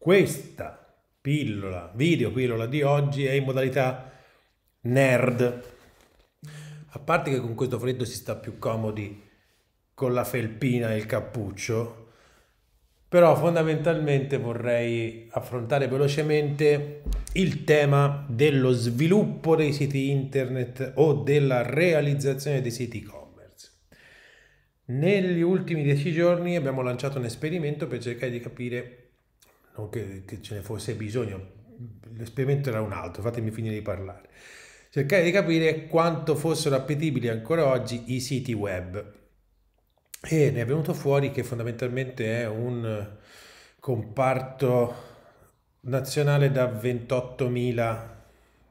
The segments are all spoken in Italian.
Questa pillola, video pillola di oggi è in modalità nerd. A parte che con questo freddo si sta più comodi con la felpina e il cappuccio, però fondamentalmente vorrei affrontare velocemente il tema dello sviluppo dei siti internet o della realizzazione dei siti e-commerce. Negli ultimi dieci giorni abbiamo lanciato un esperimento per cercare di capire non che, che ce ne fosse bisogno, l'esperimento era un altro, fatemi finire di parlare. Cercare di capire quanto fossero appetibili ancora oggi i siti web e ne è venuto fuori che fondamentalmente è un comparto nazionale da 28.000,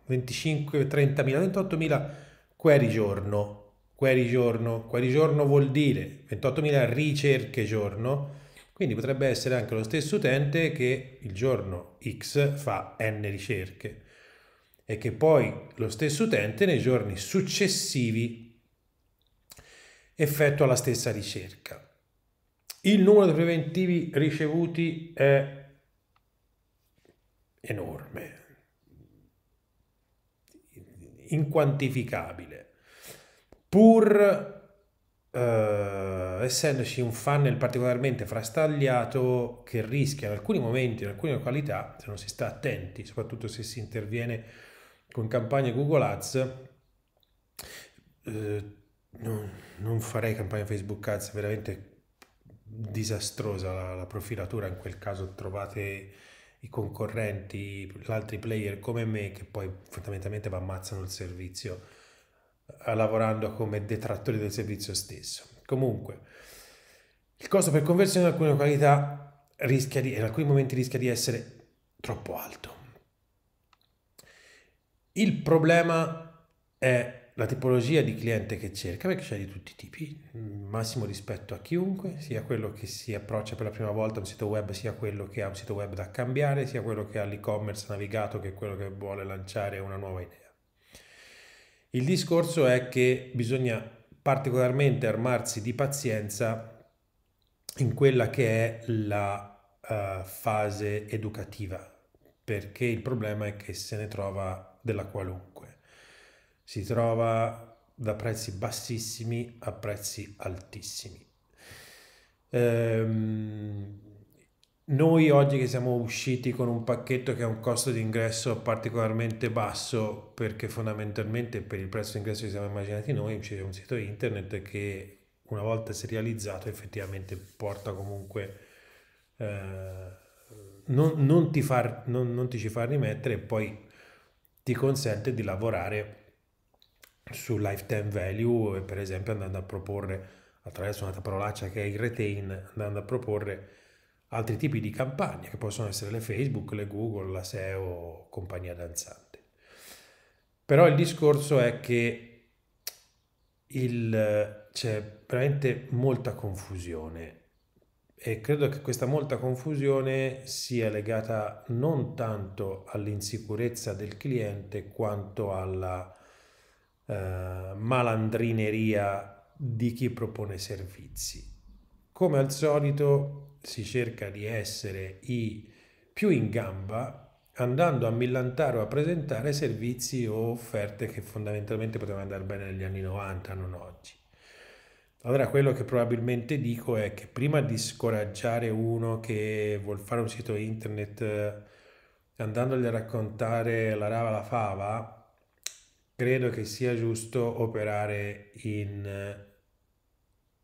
25000 30.000, 28.000 query giorno. Query giorno, query giorno vuol dire 28.000 ricerche giorno quindi potrebbe essere anche lo stesso utente che il giorno X fa n ricerche e che poi lo stesso utente nei giorni successivi effettua la stessa ricerca. Il numero di preventivi ricevuti è enorme, inquantificabile, pur eh, essendoci un funnel particolarmente frastagliato che rischia in alcuni momenti, in alcune località, se non si sta attenti, soprattutto se si interviene con campagne Google Ads, eh, non, non, farei campagna Facebook Ads, è veramente disastrosa la, la profilatura, in quel caso trovate i concorrenti, altri player come me che poi fondamentalmente ammazzano il servizio lavorando come detrattori del servizio stesso. Comunque, il costo per conversione in alcune località rischia di, in alcuni momenti rischia di essere troppo alto. Il problema è la tipologia di cliente che cerca, perché c'è di tutti i tipi, massimo rispetto a chiunque, sia quello che si approccia per la prima volta a un sito web, sia quello che ha un sito web da cambiare, sia quello che ha l'e-commerce navigato, che quello che vuole lanciare una nuova idea. Il discorso è che bisogna particolarmente armarsi di pazienza in quella che è la uh, fase educativa, perché il problema è che se ne trova della qualunque. Si trova da prezzi bassissimi a prezzi altissimi. Ehm, noi oggi che siamo usciti con un pacchetto che ha un costo di ingresso particolarmente basso, perché fondamentalmente per il prezzo di ingresso che siamo immaginati noi c'è un sito internet che una volta serializzato effettivamente porta comunque... Eh, non, non, ti far, non, non, ti ci fa rimettere e poi ti consente di lavorare su lifetime value per esempio andando a proporre attraverso una parolaccia che è il retain andando a proporre altri tipi di campagne che possono essere le Facebook, le Google, la SEO, compagnia danzante. Però il discorso è che c'è veramente molta confusione e credo che questa molta confusione sia legata non tanto all'insicurezza del cliente quanto alla eh, malandrineria di chi propone servizi come al solito si cerca di essere i più in gamba andando a millantare o a presentare servizi o offerte che fondamentalmente potevano andare bene negli anni 90, non oggi. Allora quello che probabilmente dico è che prima di scoraggiare uno che vuol fare un sito internet eh, andandogli a raccontare la rava la fava, credo che sia giusto operare in eh,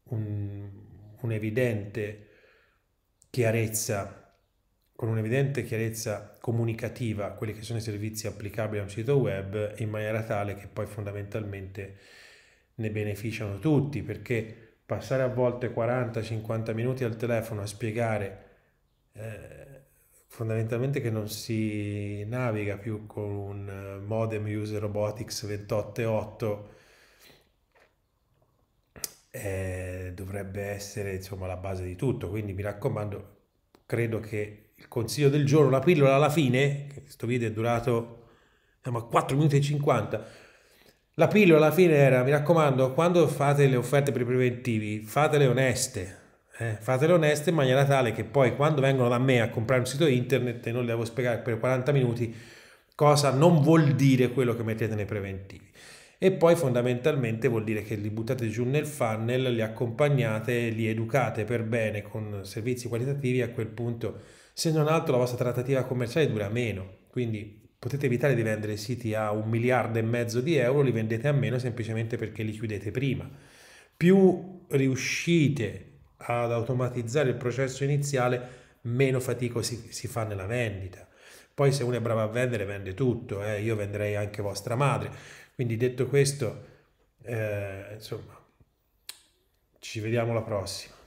un, un'evidente chiarezza, con un'evidente chiarezza comunicativa quelli che sono i servizi applicabili a un sito web in maniera tale che poi fondamentalmente ne beneficiano tutti perché passare a volte 40-50 minuti al telefono a spiegare eh, fondamentalmente che non si naviga più con un eh, modem user robotics 288 eh, dovrebbe essere insomma la base di tutto. Quindi mi raccomando, credo che il consiglio del giorno, la pillola alla fine, questo video è durato diciamo, 4 minuti e 50, la pillola alla fine era, mi raccomando, quando fate le offerte per i preventivi, fatele oneste, eh, fatele oneste in maniera tale che poi quando vengono da me a comprare un sito internet e non le devo spiegare per 40 minuti cosa non vuol dire quello che mettete nei preventivi e poi fondamentalmente vuol dire che li buttate giù nel funnel, li accompagnate, li educate per bene con servizi qualitativi, a quel punto se non altro la vostra trattativa commerciale dura meno, quindi potete evitare di vendere siti a un miliardo e mezzo di euro, li vendete a meno semplicemente perché li chiudete prima. Più riuscite ad automatizzare il processo iniziale, meno fatico si, si, fa nella vendita. Poi se uno è bravo a vendere, vende tutto, eh? io venderei anche vostra madre. Quindi detto questo, eh, insomma, ci vediamo alla prossima.